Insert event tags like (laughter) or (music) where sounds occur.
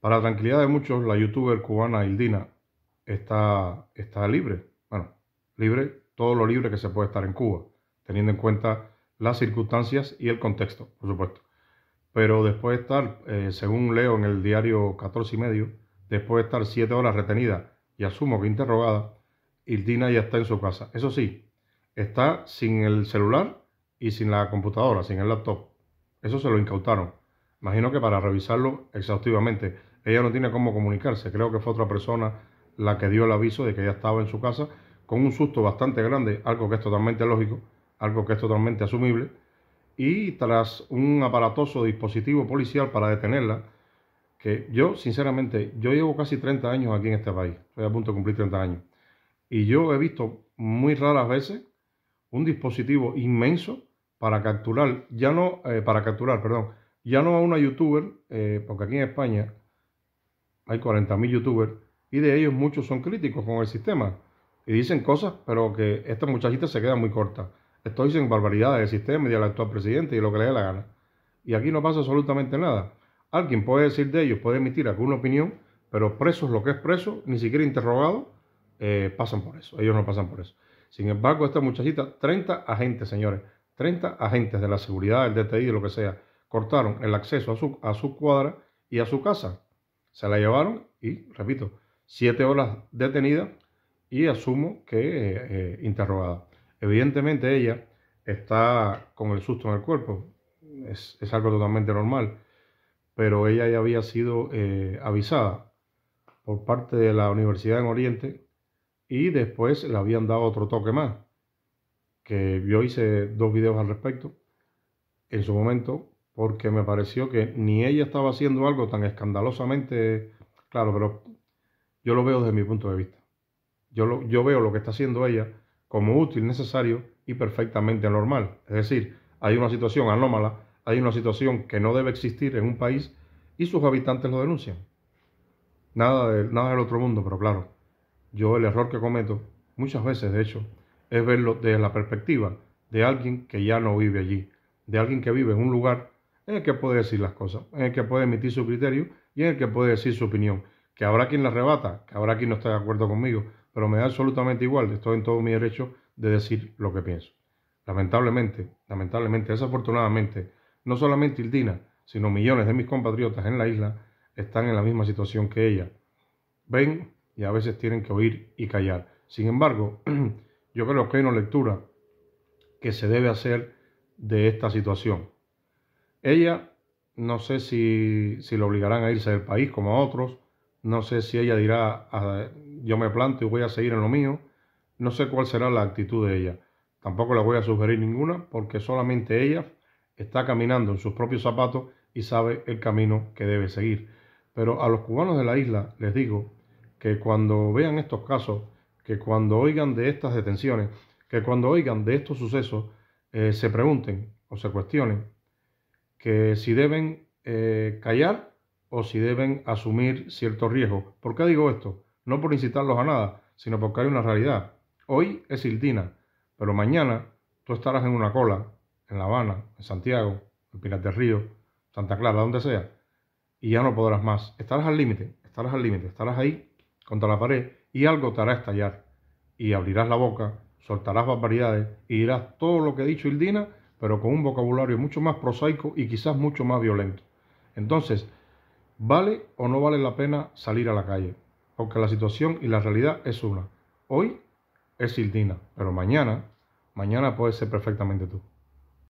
Para la tranquilidad de muchos, la youtuber cubana Hildina está, está libre. Bueno, libre, todo lo libre que se puede estar en Cuba, teniendo en cuenta las circunstancias y el contexto, por supuesto. Pero después de estar, eh, según leo en el diario 14 y medio, después de estar siete horas retenida y asumo que interrogada, Hildina ya está en su casa. Eso sí, está sin el celular y sin la computadora, sin el laptop. Eso se lo incautaron. Imagino que para revisarlo exhaustivamente. Ella no tiene cómo comunicarse. Creo que fue otra persona la que dio el aviso de que ella estaba en su casa con un susto bastante grande, algo que es totalmente lógico, algo que es totalmente asumible. Y tras un aparatoso dispositivo policial para detenerla, que yo, sinceramente, yo llevo casi 30 años aquí en este país. Estoy a punto de cumplir 30 años. Y yo he visto muy raras veces un dispositivo inmenso para capturar, ya no, eh, para capturar, perdón, ya no a una youtuber, eh, porque aquí en España hay 40.000 youtubers y de ellos muchos son críticos con el sistema y dicen cosas, pero que esta muchachita se queda muy corta. Esto dicen barbaridades del sistema y del actual presidente y lo que le dé la gana. Y aquí no pasa absolutamente nada. Alguien puede decir de ellos, puede emitir alguna opinión, pero presos, lo que es preso, ni siquiera interrogado, eh, pasan por eso. Ellos no pasan por eso. Sin embargo, esta muchachita, 30 agentes, señores, 30 agentes de la seguridad, del DTI, de lo que sea, cortaron el acceso a su, a su cuadra y a su casa. Se la llevaron y, repito, siete horas detenida y asumo que eh, eh, interrogada. Evidentemente ella está con el susto en el cuerpo, es, algo totalmente normal, pero ella ya había sido eh, avisada por parte de la Universidad en Oriente y después le habían dado otro toque más, que yo hice dos videos al respecto en su momento porque me pareció que ni ella estaba haciendo algo tan escandalosamente claro, pero yo lo veo desde mi punto de vista. Yo, yo veo lo que está haciendo ella como útil, necesario y perfectamente normal. Es decir, hay una situación anómala, hay una situación que no debe existir en un país y sus habitantes lo denuncian. Nada, nada del otro mundo, pero claro, yo el error que cometo, muchas veces de hecho, es verlo desde la perspectiva de alguien que ya no vive allí, de alguien que vive en un lugar en el que puede decir las cosas, en el que puede emitir su criterio y en el que puede decir su opinión. Que habrá quien la arrebata, que habrá quien no esté de acuerdo conmigo, pero me da absolutamente igual, estoy en todo mi derecho de decir lo que pienso. Lamentablemente, lamentablemente, desafortunadamente, no solamente Ildina, sino millones de mis compatriotas en la isla están en la misma situación que ella. Ven y a veces tienen que oír y callar. Sin embargo, (clears throat) yo creo que hay una lectura que se debe hacer de esta situación. Ella, no sé si, si lo obligarán a irse del país como a otros, no sé si ella dirá, ah, yo me planto y voy a seguir en lo mío, no sé cuál será la actitud de ella. Tampoco le voy a sugerir ninguna porque solamente ella está caminando en sus propios zapatos y sabe el camino que debe seguir. Pero a los cubanos de la isla les digo que cuando vean estos casos, que cuando oigan de estas detenciones, que cuando oigan de estos sucesos, eh, se pregunten o se cuestionen que si deben eh, callar o si deben asumir ciertos riesgos. ¿Por qué digo esto? No por incitarlos a nada, sino porque hay una realidad. Hoy es Ildina, pero mañana tú estarás en una cola, en La Habana, en Santiago, en Piraterrío, Río, Santa Clara, donde sea, y ya no podrás más. Estarás al límite, estarás al límite, estarás ahí contra la pared y algo te hará estallar. Y abrirás la boca, soltarás barbaridades y dirás todo lo que ha dicho Ildina pero con un vocabulario mucho más prosaico y quizás mucho más violento. Entonces, ¿vale o no vale la pena salir a la calle? Porque la situación y la realidad es una. Hoy es Sildina, pero mañana, mañana puedes ser perfectamente tú.